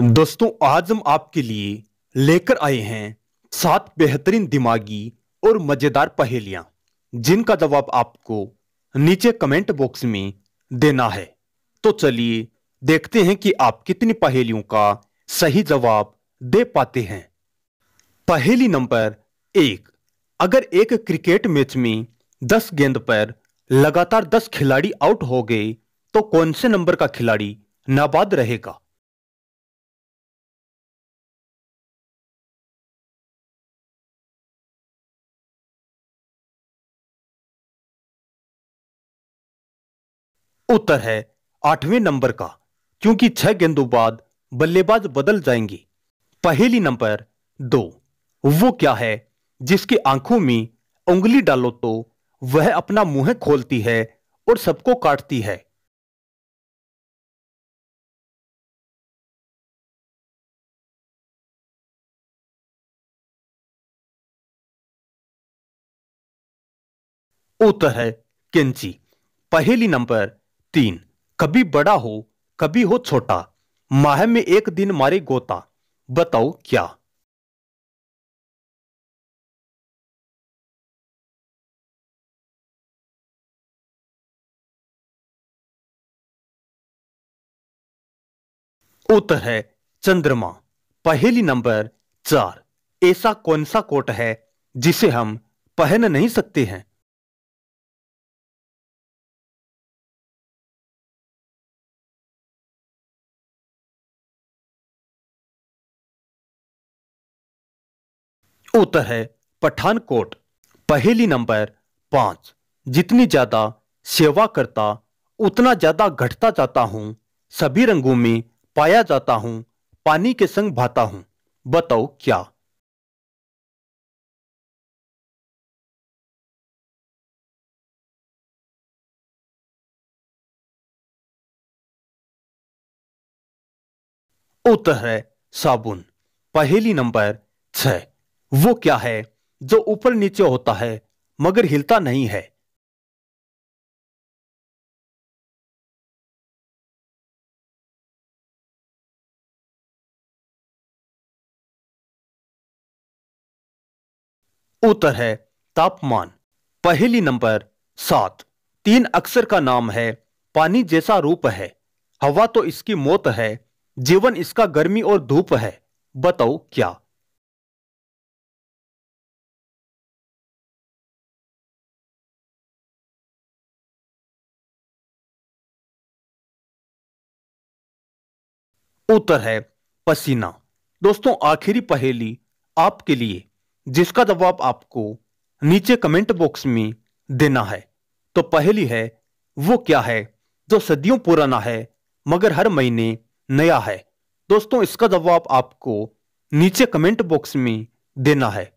दोस्तों आज हम आपके लिए लेकर आए हैं सात बेहतरीन दिमागी और मजेदार पहेलियां जिनका जवाब आपको नीचे कमेंट बॉक्स में देना है तो चलिए देखते हैं कि आप कितनी पहेलियों का सही जवाब दे पाते हैं पहेली नंबर एक अगर एक क्रिकेट मैच में दस गेंद पर लगातार दस खिलाड़ी आउट हो गए तो कौन से नंबर का खिलाड़ी नाबाद रहेगा उत्तर है आठवें नंबर का क्योंकि छह गेंदों बाद बल्लेबाज बदल जाएंगे पहली नंबर दो वो क्या है जिसकी आंखों में उंगली डालो तो वह अपना मुंह खोलती है और सबको काटती है उत्तर है किंची पहली नंबर तीन कभी बड़ा हो कभी हो छोटा माह में एक दिन मारे गोता बताओ क्या उत्तर है चंद्रमा पहली नंबर चार ऐसा कौन सा कोट है जिसे हम पहन नहीं सकते हैं उत्तर है पठानकोट पहली नंबर पांच जितनी ज़्यादा सेवा करता उतना ज़्यादा घटता जाता हूं सभी रंगों में पाया जाता हूं पानी के संग भाता हूं बताओ क्या उत्तर है साबुन पहली नंबर छह वो क्या है जो ऊपर नीचे होता है मगर हिलता नहीं है उत्तर है तापमान पहली नंबर सात तीन अक्षर का नाम है पानी जैसा रूप है हवा तो इसकी मौत है जीवन इसका गर्मी और धूप है बताओ क्या उत्तर है पसीना दोस्तों आखिरी पहेली आपके लिए जिसका जवाब आपको नीचे कमेंट बॉक्स में देना है तो पहेली है वो क्या है जो सदियों पुराना है मगर हर महीने नया है दोस्तों इसका जवाब आपको नीचे कमेंट बॉक्स में देना है